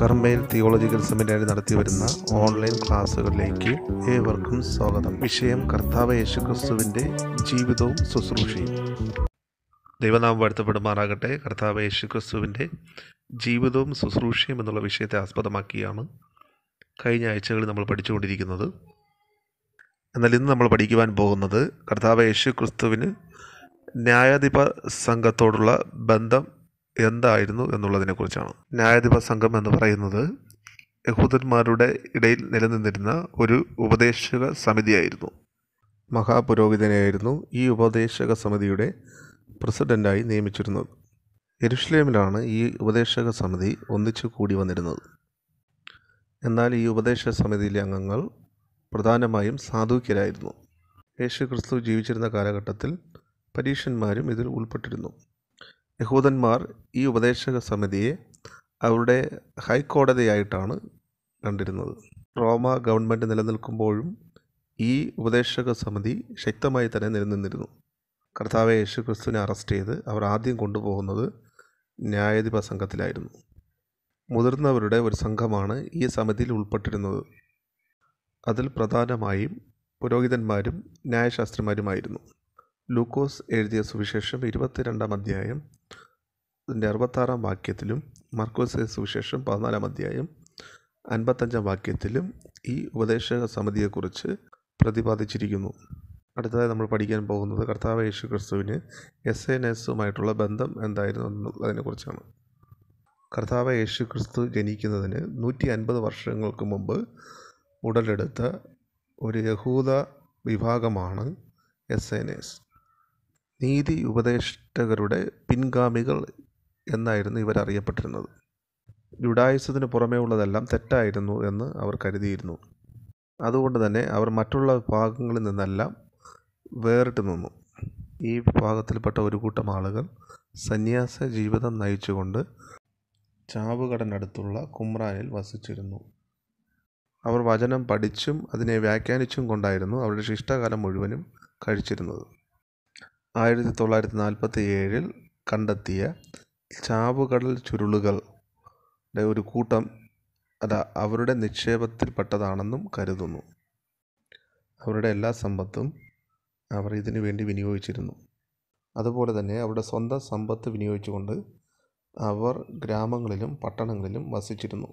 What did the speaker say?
കർമ്മയിൽ theological സെമിനാരി നടത്തി വരുന്ന online ക്ലാസ്സുകളിലേക്ക് ഏവർക്കും സ്വാഗതം വിഷയം കർത്താവ് യേശുക്രിസ്തുവിൻ്റെ ജീവിതവും ശുശ്രൂഷയും ദൈവനാമം വാഴ്ത്തപ്പെടുമാറാകട്ടെ കർത്താവ് യേശുക്രിസ്തുവിൻ്റെ ജീവിതവും ശുശ്രൂഷയും എന്നുള്ള വിഷയത്തെ ആസ്പദമാക്കിയാണ് കഴിഞ്ഞ ആഴ്ചകളിൽ നമ്മൾ പഠിച്ചുകൊണ്ടിരിക്കുന്നത് എന്നാൽ ഇന്ന് നമ്മൾ പഠിക്കുവാൻ പോകുന്നത് കർത്താവ് യേശു ക്രിസ്തുവിന് ന്യായാധിപ സംഘത്തോടുള്ള ബന്ധം എന്തായിരുന്നു എന്നുള്ളതിനെക്കുറിച്ചാണ് ന്യായാധിപ സംഘം എന്ന് പറയുന്നത് യഹൂദന്മാരുടെ ഇടയിൽ നിലനിന്നിരുന്ന ഒരു ഉപദേശക സമിതിയായിരുന്നു മഹാപുരോഹിതനെയായിരുന്നു ഈ ഉപദേശക സമിതിയുടെ പ്രസിഡൻ്റായി നിയമിച്ചിരുന്നത് എരുഷ്ലേമിലാണ് ഈ ഉപദേശക സമിതി ഒന്നിച്ചു കൂടി വന്നിരുന്നത് എന്നാൽ ഈ ഉപദേശക സമിതിയിലെ അംഗങ്ങൾ പ്രധാനമായും സാധൂക്യരായിരുന്നു യേശു ക്രിസ്തു ജീവിച്ചിരുന്ന കാലഘട്ടത്തിൽ പരീക്ഷന്മാരും ഇതിൽ ഉൾപ്പെട്ടിരുന്നു യഹൂദന്മാർ ഈ ഉപദേശക സമിതിയെ അവരുടെ ഹൈക്കോടതിയായിട്ടാണ് കണ്ടിരുന്നത് റോമ ഗവൺമെൻറ് നിലനിൽക്കുമ്പോഴും ഈ ഉപദേശക സമിതി ശക്തമായി തന്നെ നിലനിന്നിരുന്നു കർത്താവ് യേശു ക്രിസ്തുവിനെ അറസ്റ്റ് ചെയ്ത് അവർ ആദ്യം കൊണ്ടുപോകുന്നത് ന്യായാധിപ സംഘത്തിലായിരുന്നു മുതിർന്നവരുടെ ഒരു സംഘമാണ് ഈ സമിതിയിൽ ഉൾപ്പെട്ടിരുന്നത് അതിൽ പ്രധാനമായും പുരോഹിതന്മാരും ന്യായശാസ്ത്രന്മാരുമായിരുന്നു ലൂക്കോസ് എഴുതിയ സുവിശേഷം ഇരുപത്തിരണ്ടാം അധ്യായം അതിൻ്റെ അറുപത്താറാം വാക്യത്തിലും മർക്കോസ് സുവിശേഷം പതിനാലാം അധ്യായം അൻപത്തഞ്ചാം വാക്യത്തിലും ഈ ഉപദേശക സമിതിയെക്കുറിച്ച് പ്രതിപാദിച്ചിരിക്കുന്നു അടുത്തതായി നമ്മൾ പഠിക്കാൻ പോകുന്നത് കർത്താവ് യേശു ക്രിസ്തുവിന് എസ് എൻ എസുമായിട്ടുള്ള ബന്ധം എന്തായിരുന്നു എന്നുള്ളതിനെക്കുറിച്ചാണ് കർത്താവ് യേശു ക്രിസ്തു ജനിക്കുന്നതിന് നൂറ്റി അൻപത് വർഷങ്ങൾക്ക് മുമ്പ് ഉടലെടുത്ത ഒരു യഹൂദ വിഭാഗമാണ് എസ് എൻ എസ് നീതി ഉപദേഷ്ടകരുടെ പിൻഗാമികൾ എന്നായിരുന്നു ഇവർ അറിയപ്പെട്ടിരുന്നത് പുറമേ പുറമേയുള്ളതെല്ലാം തെറ്റായിരുന്നു എന്ന് അവർ കരുതിയിരുന്നു അതുകൊണ്ട് തന്നെ അവർ മറ്റുള്ള വിഭാഗങ്ങളിൽ നിന്നെല്ലാം വേറിട്ട് നിന്നു ഈ വിഭാഗത്തിൽപ്പെട്ട ഒരു കൂട്ടം ആളുകൾ സന്യാസ ജീവിതം നയിച്ചുകൊണ്ട് ചാവുകടനടുത്തുള്ള കുമ്രാനിൽ വസിച്ചിരുന്നു അവർ വചനം പഠിച്ചും അതിനെ വ്യാഖ്യാനിച്ചും കൊണ്ടായിരുന്നു അവരുടെ ശിഷ്ടകാലം മുഴുവനും കഴിച്ചിരുന്നത് ആയിരത്തി തൊള്ളായിരത്തി നാൽപ്പത്തി ഏഴിൽ കണ്ടെത്തിയ ചാവുകടൽ ചുരുളുകളുടെ ഒരു കൂട്ടം അത് അവരുടെ നിക്ഷേപത്തിൽപ്പെട്ടതാണെന്നും കരുതുന്നു അവരുടെ എല്ലാ സമ്പത്തും അവർ ഇതിനു വേണ്ടി വിനിയോഗിച്ചിരുന്നു അതുപോലെ തന്നെ അവരുടെ സ്വന്തം സമ്പത്ത് വിനിയോഗിച്ചുകൊണ്ട് അവർ ഗ്രാമങ്ങളിലും പട്ടണങ്ങളിലും വസിച്ചിരുന്നു